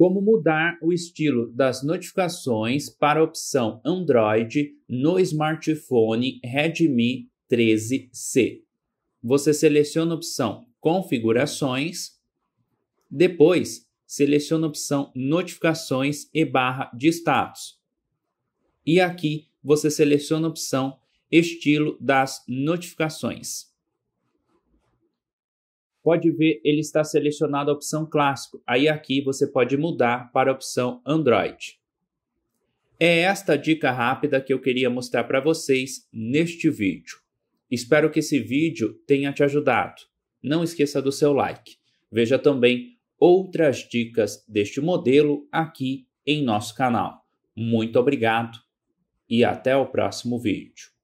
como mudar o estilo das notificações para a opção Android no smartphone Redmi 13C. Você seleciona a opção Configurações, depois seleciona a opção Notificações e barra de status. E aqui você seleciona a opção Estilo das notificações pode ver ele está selecionado a opção clássico. Aí aqui você pode mudar para a opção Android. É esta dica rápida que eu queria mostrar para vocês neste vídeo. Espero que esse vídeo tenha te ajudado. Não esqueça do seu like. Veja também outras dicas deste modelo aqui em nosso canal. Muito obrigado e até o próximo vídeo.